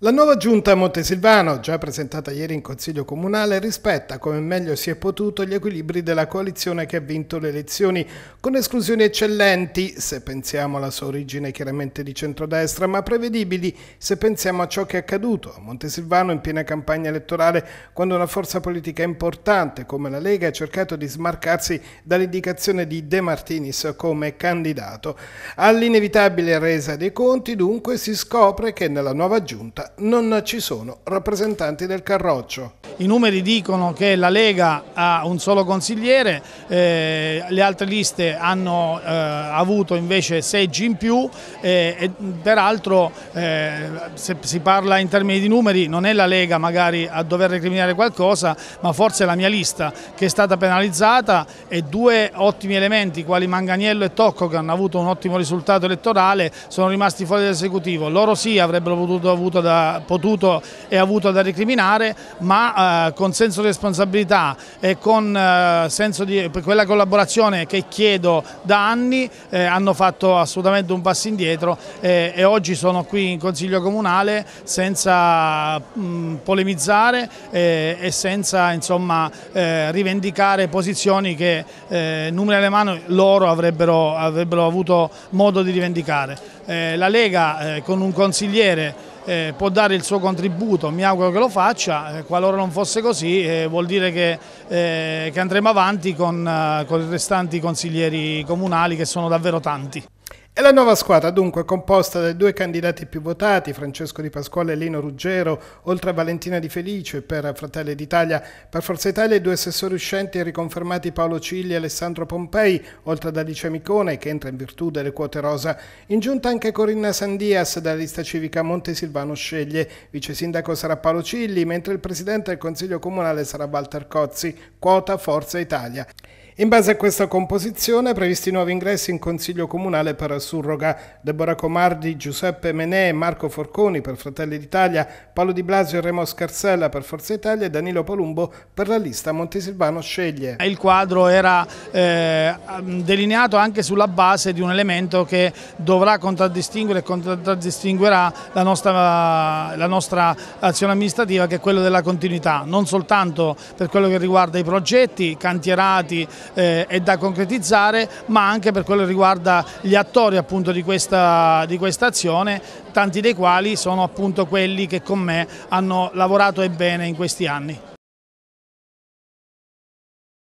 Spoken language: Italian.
La nuova giunta a Montesilvano, già presentata ieri in Consiglio Comunale, rispetta come meglio si è potuto gli equilibri della coalizione che ha vinto le elezioni, con esclusioni eccellenti, se pensiamo alla sua origine chiaramente di centrodestra, ma prevedibili se pensiamo a ciò che è accaduto a Montesilvano in piena campagna elettorale, quando una forza politica importante come la Lega ha cercato di smarcarsi dall'indicazione di De Martinis come candidato. All'inevitabile resa dei conti, dunque, si scopre che nella nuova giunta non ci sono rappresentanti del Carroccio i numeri dicono che la Lega ha un solo consigliere, eh, le altre liste hanno eh, avuto invece seggi in più eh, e peraltro eh, se si parla in termini di numeri non è la Lega magari a dover recriminare qualcosa ma forse la mia lista che è stata penalizzata e due ottimi elementi quali Manganiello e Tocco che hanno avuto un ottimo risultato elettorale sono rimasti fuori dall'esecutivo, loro sì avrebbero potuto, avuto da, potuto e avuto da recriminare ma eh, con, senso di responsabilità e con eh, senso di quella collaborazione che chiedo da anni eh, hanno fatto assolutamente un passo indietro eh, e oggi sono qui in Consiglio Comunale senza mh, mm, polemizzare eh, e senza insomma, eh, rivendicare posizioni che eh, numeri alle mani loro avrebbero, avrebbero avuto modo di rivendicare. Eh, la Lega con un consigliere eh, può dare il suo contributo, mi auguro che lo faccia, eh, qualora non fosse così eh, vuol dire che, eh, che, andremo avanti con, eh, con i restanti consiglieri comunali che sono davvero tanti. E la nuova squadra, dunque, composta dai due candidati più votati, Francesco Di Pasquale e Lino Ruggero, oltre a Valentina Di Felice per Fratelli d'Italia, per Forza Italia i due assessori uscenti riconfermati Paolo Cigli e Alessandro Pompei, oltre ad Alice Micone, che entra in virtù delle quote rosa, in giunta anche Corinna Sandias dalla lista civica Monte Silvano Sceglie, vice sindaco sarà Paolo Cigli, mentre il presidente del Consiglio Comunale sarà Walter Cozzi, quota Forza Italia. In base a questa composizione, previsti nuovi ingressi in Consiglio Comunale per surroga Deborah Comardi, Giuseppe Menè, Marco Forconi per Fratelli d'Italia, Paolo Di Blasio e Remo Scarsella per Forza Italia e Danilo Palumbo per la lista Montesilvano Sceglie. Il quadro era eh, delineato anche sulla base di un elemento che dovrà contraddistinguere e contraddistinguerà la nostra, la nostra azione amministrativa che è quello della continuità, non soltanto per quello che riguarda i progetti cantierati, eh, è da concretizzare ma anche per quello che riguarda gli attori appunto, di, questa, di questa azione, tanti dei quali sono appunto quelli che con me hanno lavorato e bene in questi anni.